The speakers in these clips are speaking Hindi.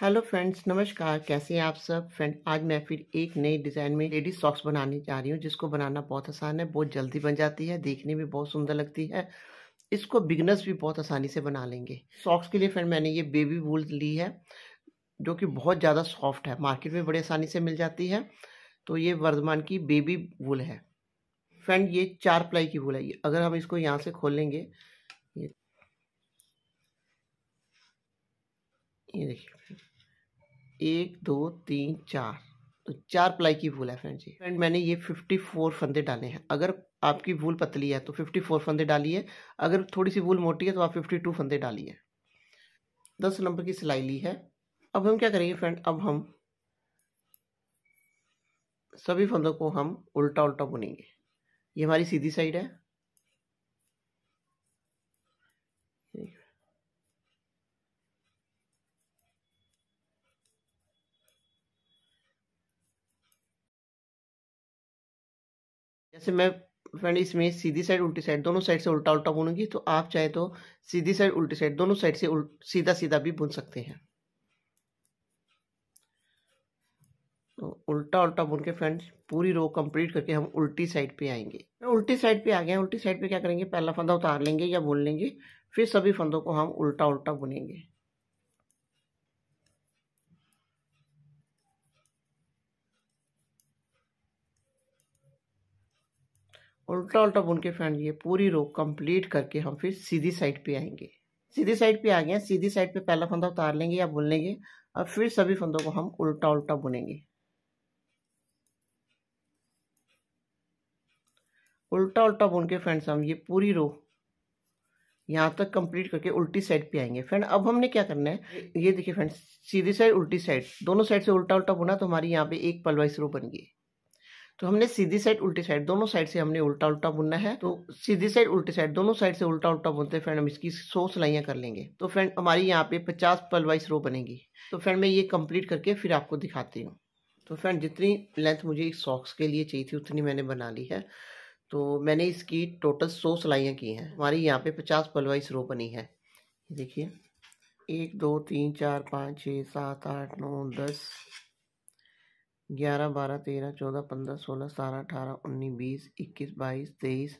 हेलो फ्रेंड्स नमस्कार कैसे हैं आप सब फ्रेंड आज मैं फिर एक नई डिज़ाइन में लेडीज सॉक्स बनाने जा रही हूँ जिसको बनाना बहुत आसान है बहुत जल्दी बन जाती है देखने में बहुत सुंदर लगती है इसको बिगनर्स भी बहुत आसानी से बना लेंगे सॉक्स के लिए फ्रेंड मैंने ये बेबी वूल ली है जो कि बहुत ज़्यादा सॉफ्ट है मार्केट में बड़ी आसानी से मिल जाती है तो ये वर्धमान की बेबी वूल है फ्रेंड ये चार प्लाई की वूल है अगर हम इसको यहाँ से खोलेंगे ये देखिए एक दो तीन चार तो चार प्लाई की वूल है फ्रेंड जी फ्रेंड मैंने ये फिफ्टी फोर फंदे डाले हैं अगर आपकी वूल पतली है तो फिफ्टी फोर फंदे डालिए अगर थोड़ी सी वूल मोटी है तो आप फिफ्टी टू फंदे डालिए दस नंबर की सिलाई ली है अब हम क्या करेंगे फ्रेंड अब हम सभी फंदों को हम उल्टा उल्टा बुनेंगे ये हमारी सीधी साइड है जैसे मैं फ्रेंड इसमें सीधी साइड उल्टी साइड दोनों साइड से उल्टा उल्टा बुनूंगी तो आप चाहे तो सीधी साइड उल्टी साइड दोनों साइड से सीधा सीधा भी बुन सकते हैं तो उल्टा उल्टा बुन के फ्रेंड्स पूरी रो कंप्लीट करके हम उल्टी साइड पे आएंगे तो उल्टी साइड पे आ गए उल्टी साइड पे क्या करेंगे पहला फंदा उतार लेंगे या बुन लेंगे फिर सभी फंदों को हम उल्टा उल्टा बुनेंगे उल्टा उल्टा बुन के फ्रेंड ये पूरी रो कंप्लीट करके हम फिर सीधी साइड पे आएंगे सीधी साइड पे आ गए सीधी साइड पे पहला फंदा उतार लेंगे या बुन लेंगे और फिर सभी फंदों को हम उल्टा उल्टा बुनेंगे उल्टा उल्टा बुन के फ्रेंड्स हम ये पूरी रो यहाँ तक कंप्लीट करके उल्टी साइड पे आएंगे फ्रेंड अब हमने क्या करना है ये देखिए फ्रेंड्स सीधी साइड उल्टी साइड दोनों साइड से उल्टा उल्टा बुना तो हमारी यहाँ पे एक पलवाइस रो बन गई तो हमने सीधी साइड उल्टी साइड दोनों साइड से हमने उल्टा उल्टा बुनना है तो सीधी साइड उल्टी साइड दोनों साइड से उल्टा उल्टा बुनते फ्रेंड हम इसकी सौ सिलाइयाँ कर लेंगे तो फ्रेंड हमारी यहाँ पे पचास पलवाइस रो बनेगी तो फ्रेंड मैं ये कंप्लीट करके फिर आपको दिखाती हूँ तो फ्रेंड जितनी लेंथ मुझे इस सॉक्स के लिए चाहिए थी उतनी मैंने बना ली है तो मैंने इसकी टोटल सौ सिलाइयाँ की हैं हमारी यहाँ पे पचास पलवाइस रो बनी है देखिए एक दो तीन चार पाँच छः सात आठ नौ दस ग्यारह बारह तेरह चौदह पंद्रह सोलह सतारह अठारह उन्नीस बीस इक्कीस बाईस तेईस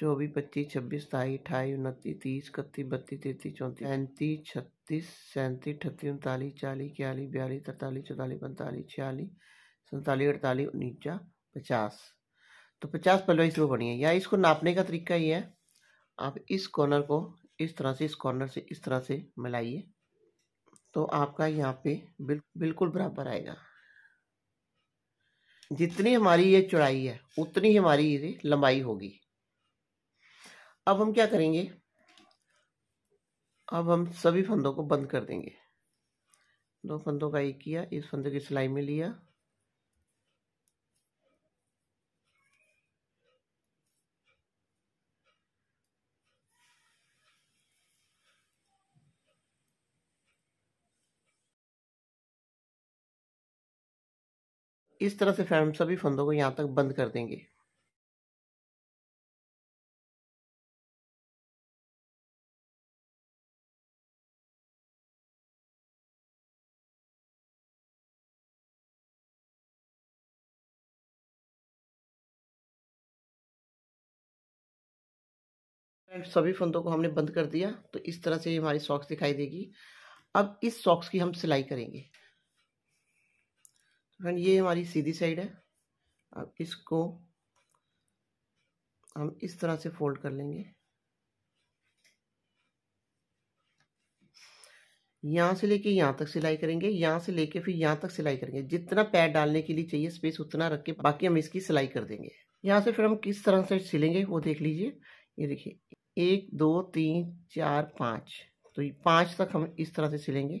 चौबीस पच्चीस छब्बीस सताईस अठाईस उनतीस तीस इकतीस बत्तीस तैंतीस चौंतीस पैंतीस छत्तीस सैंतीस अठत्तीस उनतालीस चालीस इक्यालीस बयालीस तरतालीस चौतालीस पैंतालीस छियालीस सैंतालीस अड़तालीस उन्नीचा पचास तो पचास पलवा इसमें बनी है या इसको नापने का तरीका ये है आप इस कॉर्नर को इस तरह से इस कॉर्नर से इस तरह से मिलाइए तो आपका यहाँ पे बिल्कुल बराबर आएगा जितनी हमारी ये चौड़ाई है उतनी हमारी ये लंबाई होगी अब हम क्या करेंगे अब हम सभी फंदों को बंद कर देंगे दो फंदों का एक किया इस फंदे की सिलाई में लिया इस तरह से हम सभी फंदों को यहां तक बंद कर देंगे सभी फंदों को हमने बंद कर दिया तो इस तरह से हमारी सॉक्स दिखाई देगी अब इस सॉक्स की हम सिलाई करेंगे हाँ, ये हमारी सीधी साइड है अब इसको हम इस तरह से फोल्ड कर लेंगे यहाँ से लेके यहाँ तक सिलाई करेंगे यहाँ से लेके फिर यहाँ तक सिलाई करेंगे जितना पैर डालने के लिए चाहिए स्पेस उतना रख के बाकी हम इसकी सिलाई कर देंगे यहाँ से फिर हम किस तरह से सिलेंगे वो देख लीजिए ये देखिए एक दो तीन चार पाँच तो ये पाँच तक हम इस तरह से सिलेंगे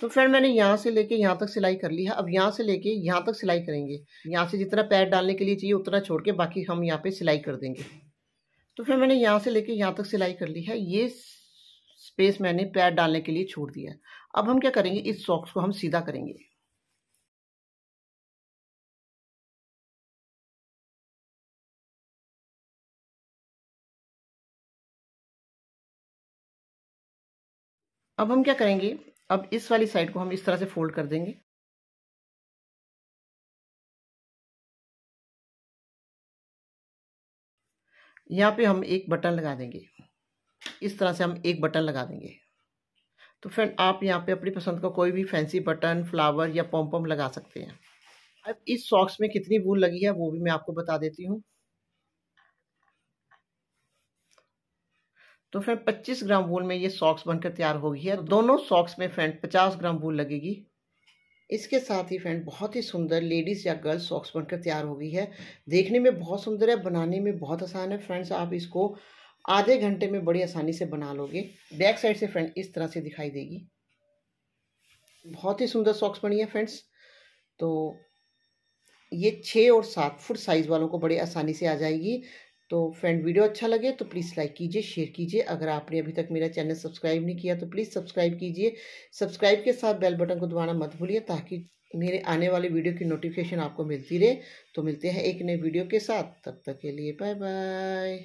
तो फ्रेंड मैंने यहाँ से लेके यहाँ तक सिलाई कर ली है अब यहाँ से लेके यहाँ तक सिलाई करेंगे यहाँ से जितना पैर डालने के लिए चाहिए उतना छोड़ के बाकी हम यहाँ पे सिलाई कर देंगे तो फिर मैंने यहाँ से लेके यहाँ तक सिलाई कर ली है ये स्पेस मैंने पैर डालने के लिए छोड़ दिया है अब हम क्या करेंगे इस सॉक्स को हम सीधा करेंगे अब हम क्या करेंगे अब इस वाली साइड को हम इस तरह से फोल्ड कर देंगे यहाँ पे हम एक बटन लगा देंगे इस तरह से हम एक बटन लगा देंगे तो फ्रेंड आप यहाँ पे अपनी पसंद का कोई भी फैंसी बटन फ्लावर या पॉम्पम लगा सकते हैं अब इस सॉक्स में कितनी वूल लगी है वो भी मैं आपको बता देती हूँ तो फ्रेंड 25 ग्राम वूल में ये सॉक्स बनकर तैयार हो गई है दोनों सॉक्स में फ्रेंड 50 ग्राम वूल लगेगी इसके साथ ही फ्रेंड बहुत ही सुंदर लेडीज़ या गर्ल्स सॉक्स बनकर तैयार हो गई है देखने में बहुत सुंदर है बनाने में बहुत आसान है फ्रेंड्स आप इसको आधे घंटे में बड़ी आसानी से बना लोगे बैक साइड से फ्रेंड इस तरह से दिखाई देगी बहुत ही सुंदर सॉक्स बनी है फ्रेंड्स तो ये छः और सात फुट साइज़ वालों को बड़ी आसानी से आ जाएगी तो फ्रेंड वीडियो अच्छा लगे तो प्लीज़ लाइक कीजिए शेयर कीजिए अगर आपने अभी तक मेरा चैनल सब्सक्राइब नहीं किया तो प्लीज़ सब्सक्राइब कीजिए सब्सक्राइब के साथ बेल बटन को दबाना मत भूलिए ताकि मेरे आने वाले वीडियो की नोटिफिकेशन आपको मिलती रहे तो मिलते हैं एक नए वीडियो के साथ तब तक के लिए बाय बाय